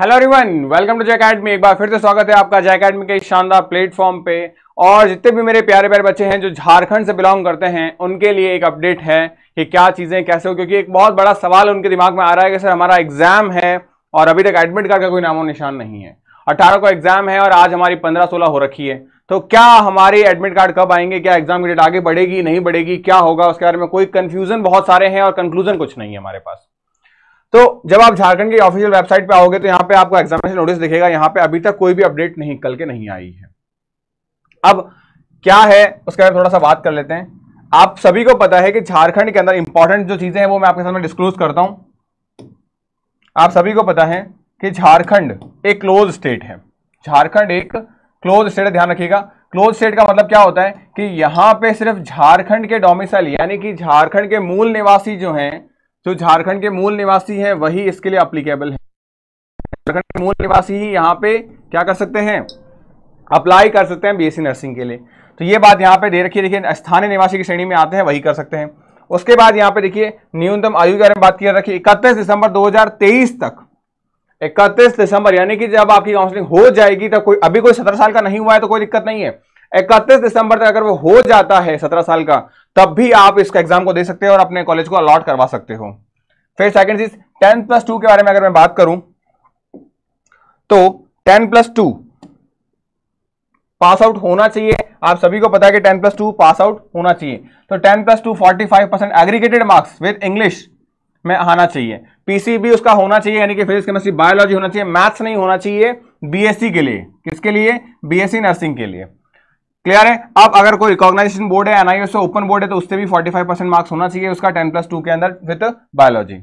hello everyone welcome to Jai academy एक बार फिर से स्वागत है आपका जय अकेडमी के शानदार प्लेटफॉर्म पे और जितने भी मेरे प्यारे प्यारे बच्चे हैं जो झारखंड से बिलोंग करते हैं उनके लिए एक अपडेट है कि क्या चीज़ें कैसे हो क्योंकि एक बहुत बड़ा सवाल उनके दिमाग में आ रहा है कि सर हमारा एग्जाम है और अभी तक एडमिट कार्ड का कोई नामो निशान नहीं है अट्ठारह को एग्जाम है और आज हमारी पंद्रह सोलह हो रखी है तो क्या हमारे एडमिट कार्ड कब आएंगे क्या एग्जाम की डेट आगे बढ़ेगी नहीं बढ़ेगी क्या होगा उसके बारे में कोई कन्फ्यूजन बहुत सारे हैं और कंक्लूजन कुछ नहीं है हमारे पास तो जब आप झारखंड की ऑफिशियल वेबसाइट पे आओगे तो यहाँ पे आपको एग्जामिनेशन नोटिस दिखेगा यहां पे अभी तक कोई भी अपडेट नहीं कल के नहीं आई है अब क्या है उसके बारे में थोड़ा सा बात कर लेते हैं आप सभी को पता है कि झारखंड के अंदर इंपॉर्टेंट जो चीजें हैं वो मैं आपके सामने डिस्क्लोज करता हूं आप सभी को पता है कि झारखंड एक क्लोज स्टेट है झारखंड एक क्लोज स्टेट ध्यान रखिएगा क्लोज स्टेट का मतलब क्या होता है कि यहां पे सिर्फ झारखंड के डोमिसाइल यानी कि झारखंड के मूल निवासी जो हैं जो झारखंड के मूल निवासी हैं वही इसके लिए अप्लीकेबल है झारखंड के मूल निवासी ही यहाँ पे क्या कर सकते हैं अप्लाई कर सकते हैं बीएससी नर्सिंग के लिए तो ये बात यहाँ पे दे रखिए देखिए स्थानीय निवासी की श्रेणी में आते हैं वही कर सकते हैं उसके बाद यहाँ पे देखिए न्यूनतम आयु के बारे में बात किया रखिए इकतीस दिसंबर दो तक इकतीस दिसंबर यानी कि जब आपकी काउंसलिंग हो जाएगी तब तो कोई अभी कोई सत्रह साल का नहीं हुआ है तो कोई दिक्कत नहीं है इकतीस दिसंबर तक अगर वो हो जाता है सत्रह साल का तब भी आप इसका एग्जाम को दे सकते हो और अपने कॉलेज को अलॉट करवा सकते हो फिर सेकेंड चीज टेन प्लस टू के बारे में अगर मैं बात करूं तो ten plus two pass out होना चाहिए आप सभी को पता है कि ten plus two pass out होना चाहिए तो ten plus two forty five percent aggregated marks with English में आना चाहिए पीसी भी उसका होना चाहिए यानी कि फिजिक्स केमिस्ट्री बायोलॉजी होना चाहिए मैथ्स नहीं होना चाहिए बीएससी के लिए किसके लिए बीएससी नर्सिंग के लिए क्लियर है अब अगर कोई रिकॉग्नाइजेशन बोर्ड है एनआईओ से ओपन बोर्ड है तो उससे भी 45 परसेंट मार्क्स होना चाहिए उसका 10 प्लस टू के अंदर विथ बायोलॉजी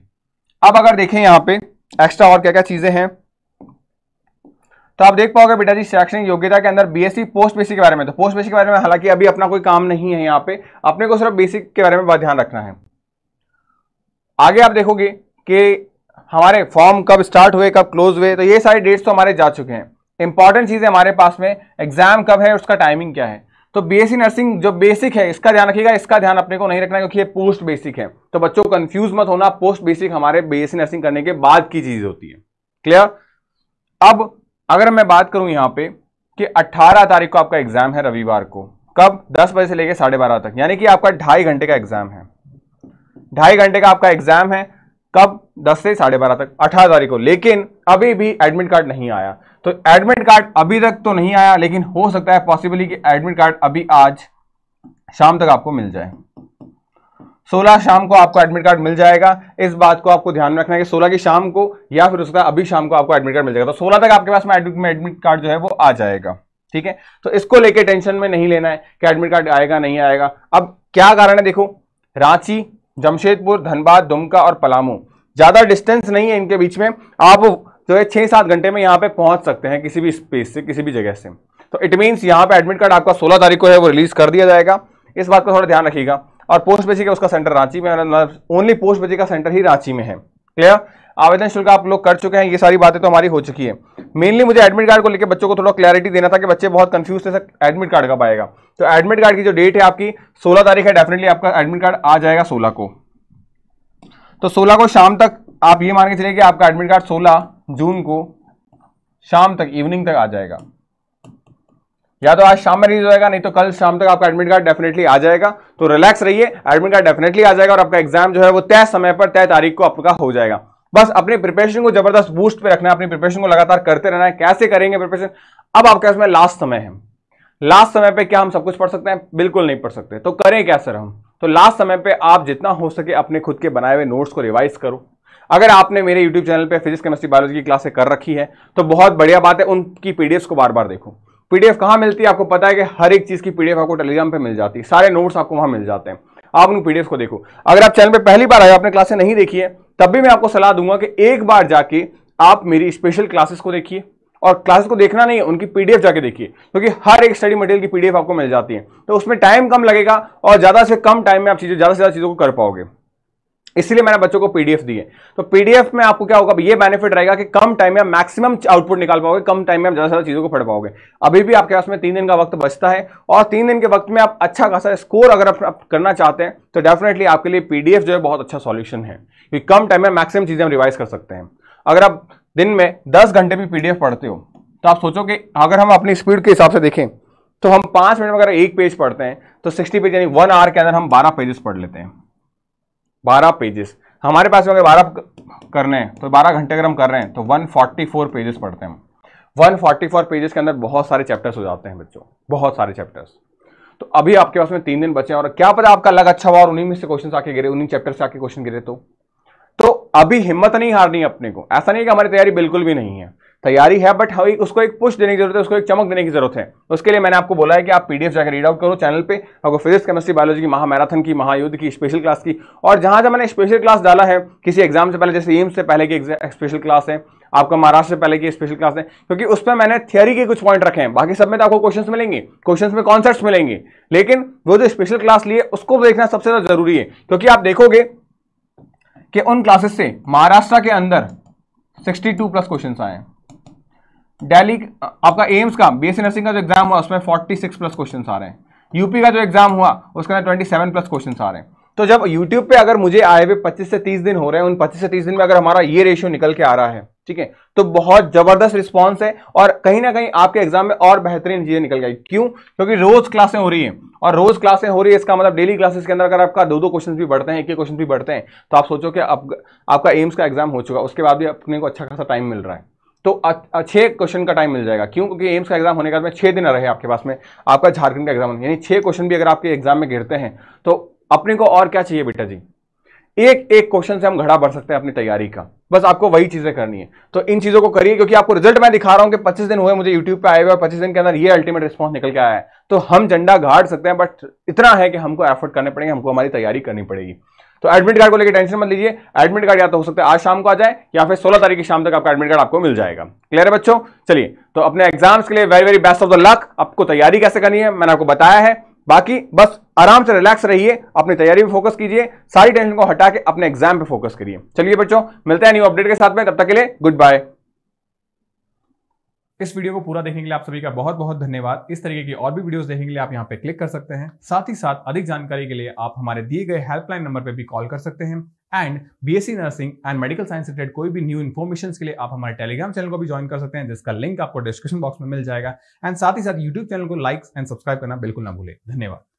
अब अगर देखें यहाँ पे एक्स्ट्रा और क्या क्या चीजें हैं तो आप देख पाओगे बेटा जी शैक्षणिक योग्यता के अंदर बीएससी पोस्ट बेसिक के बारे में तो पोस्ट बेसिक के बारे में हालांकि अभी अपना कोई काम नहीं है यहाँ पे अपने को सिर्फ बेसिक के बारे में ध्यान रखना है आगे आप देखोगे कि हमारे फॉर्म कब स्टार्ट हुए कब क्लोज हुए तो ये सारे डेट्स तो हमारे जा चुके हैं इंपॉर्टेंट चीज़ है हमारे पास में एग्जाम कब है उसका टाइमिंग क्या है तो बीएससी नर्सिंग जो बेसिक है इसका ध्यान रखिएगा इसका ध्यान अपने को नहीं रखना क्योंकि ये पोस्ट बेसिक है तो बच्चों कंफ्यूज मत होना पोस्ट बेसिक हमारे बीएससी नर्सिंग करने के बाद की चीज होती है क्लियर अब अगर मैं बात करूं यहां पे कि 18 तारीख को आपका एग्जाम है रविवार को कब 10 बजे से लेकर साढ़े बारह तक यानी कि आपका ढाई घंटे का एग्जाम है ढाई घंटे का आपका एग्जाम है कब 10 से साढ़े बारह तक अठारह तारीख को लेकिन अभी भी एडमिट कार्ड नहीं आया तो एडमिट कार्ड अभी तक तो नहीं आया लेकिन हो सकता है पॉसिबली कि एडमिट कार्ड अभी आज शाम तक आपको मिल जाए 16 शाम को आपको एडमिट कार्ड मिल जाएगा इस बात को आपको ध्यान में रखना है कि 16 की शाम को या फिर उसका अभी शाम को आपको एडमिट कार्ड मिल जाएगा तो 16 तक आपके पास में एडमिट कार्ड जो है वो आ जाएगा ठीक है तो इसको लेके टेंशन में नहीं लेना है कि एडमिट कार्ड आएगा नहीं आएगा अब क्या कारण है देखो रांची जमशेदपुर धनबाद दुमका और पलामू ज़्यादा डिस्टेंस नहीं है इनके बीच में आप जो है छह सात घंटे में यहाँ पे पहुंच सकते हैं किसी भी स्पेस से किसी भी जगह से तो इट मीन्स यहाँ पे एडमिट कार्ड आपका 16 तारीख को है वो रिलीज़ कर दिया जाएगा इस बात का थोड़ा ध्यान रखिएगा और पोस्ट बेची का उसका सेंटर रांची में ओनली पोस्ट बेची का सेंटर ही रांची में है क्लियर आवेदन शुल्क आप लोग कर चुके हैं ये सारी बातें तो हमारी हो चुकी है मेनली मुझे एडमिट कार्ड को लेकर बच्चों को थोड़ा क्लैरिटी देना था कि बच्चे बहुत कंफ्यूज थे सर एडमिट कार्ड कब आएगा तो एडमिट कार्ड की जो डेट है आपकी 16 तारीख है डेफिनेटली आपका एडमिट कार्ड आ जाएगा 16 को तो 16 को शाम तक आप ये मान के चलिए कि आपका एडमिट कार्ड 16 जून को शाम तक इवनिंग तक आ जाएगा या तो आज शाम में रिलीज होएगा नहीं तो कल शाम तक आपका एडमिट कार्ड डेफिनेटली आ जाएगा तो रिलैक्स रहिए एडमिट कार्ड डेफिनेटली आ जाएगा और आपका एग्जाम जो है वो तय समय पर तय तारीख को आपका हो जाएगा बस अपने प्रिपरेशन को जबरदस्त बूस्ट पे रखना है अपनी प्रिपरेशन को लगातार करते रहना है कैसे करेंगे प्रिपरेशन अब आपके पास में लास्ट समय है लास्ट समय पे क्या हम सब कुछ पढ़ सकते हैं बिल्कुल नहीं पढ़ सकते तो करें क्या सर हम तो लास्ट समय पे आप जितना हो सके अपने खुद के बनाए हुए नोट्स को रिवाइज करो अगर आपने मेरे यूट्यूब चैनल पे फिजिक्स केमिस्ट्री बायोलॉजी की क्लासे कर रखी है तो बहुत बढ़िया बात है उनकी पीडीएफ को बार बार देखो पीडीएफ कहाँ मिलती है आपको पता है कि हर एक चीज़ की पीडीएफ आपको टेलीग्राम पे मिल जाती है सारे नोट्स आपको वहाँ मिल जाते हैं आप उन पीडीएफ को देखो अगर आप चैनल पे पहली बार आए आपने क्लासें नहीं देखी है तब भी मैं आपको सलाह दूंगा कि एक बार जाके आप मेरी स्पेशल क्लासेस को देखिए और क्लासेस को देखना नहीं है उनकी पीडीएफ जाके देखिए क्योंकि तो हर एक स्टडी मटेरियल की पीडीएफ आपको मिल जाती है तो उसमें टाइम कम लगेगा और ज़्यादा से कम टाइम में आप चीज़ें ज़्यादा से ज़्यादा चीज़ों को कर पाओगे इसलिए मैंने बच्चों को पीडीएफ दी है तो पीडीएफ में आपको क्या होगा ये बेनिफिट रहेगा कि कम टाइम में आप मैक्सिमम आउटपुट निकाल पाओगे कम टाइम में आप ज्यादा ज्यादा चीजों को पढ़ पाओगे अभी भी आपके पास में तीन दिन का वक्त बचता है और तीन दिन के वक्त में आप अच्छा खासा स्कोर अगर आप करना चाहते हैं तो डेफिनेटली आपके लिए पीडीएफ जो है बहुत अच्छा सोल्यूशन है कि कम टाइम में मैक्सिमम चीजें हम रिवाइज कर सकते हैं अगर आप दिन में दस घंटे भी पीडीएफ पढ़ते हो तो आप सोचो कि अगर हम अपनी स्पीड के हिसाब से देखें तो हम पांच मिनट में अगर एक पेज पढ़ते हैं तो सिक्सटी पेज यानी वन आवर के अंदर हम बारह पेजेस पढ़ लेते हैं बारह पेजेस हमारे पास अगर बारह करने हैं तो बारह घंटे अगर हम कर रहे हैं तो वन फोर्टी फोर पेजेस पढ़ते हैं हम वन फोर्टी फोर पेजेस के अंदर बहुत सारे चैप्टर्स हो जाते हैं बच्चों बहुत सारे चैप्टर्स तो अभी आपके पास में तीन दिन बचे हैं और क्या पता आपका अलग अच्छा हुआ और उन्हीं में से क्वेश्चन आके गिरे उन्हीं चैप्टर से आके क्वेश्चन गिरे तो तो अभी हिम्मत नहीं हारनी अपने को ऐसा नहीं है कि हमारी तैयारी बिल्कुल भी नहीं है तैयारी है बट हाँ उसको एक पुश देने की जरूरत है उसको एक चमक देने की जरूरत है उसके लिए मैंने आपको बोला है कि आप पीडीएफ जाकर रीड आउट करो चैनल पे आपको फिजिक्स केमिस्ट्री बायोलॉजी की महामैराथन की महायुद्ध की स्पेशल क्लास की और जहां जहां मैंने स्पेशल क्लास डाला है किसी एग्जाम से पहले जैसे एम्स से पहले की स्पेशल क्लास है आपका महाराष्ट्र से पहले की स्पेशल क्लास है क्योंकि उसमें मैंने थियरी के कुछ पॉइंट रखे हैं बाकी सब में तो आपको क्वेश्चन मिलेंगे क्वेश्चन में कॉन्सेप्ट मिलेंगे लेकिन वो जो स्पेशल क्लास लिए उसको देखना सबसे ज़्यादा जरूरी है क्योंकि आप देखोगे कि उन क्लासेस से महाराष्ट्र के अंदर सिक्सटी प्लस क्वेश्चन आए हैं दिल्ली आपका एम्स का बी एस नर्सिंग का जो एग्जाम हुआ उसमें 46 प्लस क्वेश्चन आ रहे हैं यूपी का जो एग्जाम हुआ उसके अंदर 27 प्लस क्वेश्चन आ रहे हैं तो जब यूट्यूब पे अगर मुझे आए हुए 25 से 30 दिन हो रहे हैं उन 25 से 30 दिन में अगर हमारा ये रेशियो निकल के आ रहा है ठीक है तो बहुत जबरदस्त रिस्पॉन्स है और कहीं ना कहीं आपके एग्जाम में और बेहतरीन चीजें निकल गई क्यों क्योंकि रोज क्लासें हो रही हैं और रोज क्लासें हो रही है इसका मतलब डेली क्लासेस के अंदर अगर आपका दो दो क्वेश्चन भी बढ़ते हैं एक एक क्वेश्चन भी बढ़ते हैं तो आप सोचो कि आप, आपका एम्स का एग्जाम हो चुका उसके बाद भी अपने को अच्छा खासा टाइम मिल रहा है तो छः क्वेश्चन का टाइम मिल जाएगा क्यों क्योंकि एम्स का एग्जाम होने के बाद में छः दिन रहे आपके पास में आपका झारखंड का एग्जाम यानी छः क्वेश्चन भी अगर आपके एग्जाम में गिरते हैं तो अपने को और क्या चाहिए बेटा जी एक एक क्वेश्चन से हम घड़ा भर सकते हैं अपनी तैयारी का बस आपको वही चीजें करनी है तो इन चीजों को करिए क्योंकि आपको रिजल्ट मैं दिखा रहा हूं कि पच्चीस दिन हुए मुझे यूट्यूब पर आए हुए और पच्चीस दिन के अंदर ये अल्टीमेट रिस्पॉन्स निकल के आया है तो हम झंडा गाड़ सकते हैं बट इतना है कि हमको एफर्ट करने पड़ेंगे हमको हमारी तैयारी करनी पड़ेगी तो एडमिट कार्ड को लेकर टेंशन मत लीजिए एडमिट कार्ड या तो हो सकता है आज शाम को आ जाए या फिर सोलह तारीख की शाम तक आपका एडमिट कार्ड आपको मिल जाएगा क्लियर है बच्चों चलिए तो अपने एग्जाम्स के लिए very very best of the luck आपको तैयारी कैसे करनी है मैंने आपको बताया है बाकी बस आराम से रिलैक्स रहिए अपनी तैयारी पर फोकस कीजिए सारी टेंशन को हटा के अपने एग्जाम पर फोकस करिए चलिए बच्चों मिलते हैं न्यू अपडेट के साथ में तब तक के लिए गुड बाय इस वीडियो को पूरा देखने के लिए आप सभी का बहुत बहुत धन्यवाद इस तरीके की और भी वीडियोस देखने के लिए आप यहाँ पे क्लिक कर सकते हैं साथ ही साथ अधिक जानकारी के लिए आप हमारे दिए गए हेल्पलाइन नंबर पर भी कॉल कर सकते हैं and BSc nursing and medical science related कोई भी न्यू इन्फॉर्मेशन के लिए आप हमारे टेलीग्राम चैनल को भी ज्वाइन कर सकते हैं जिसका लिंक आपको डिस्क्रिप्शन बॉक्स में मिल जाएगा एंड साथ ही साथ यूट्यूब चैनल को लाइक एंड सब्सक्राइब करना बिल्कुल ना भूले धन्यवाद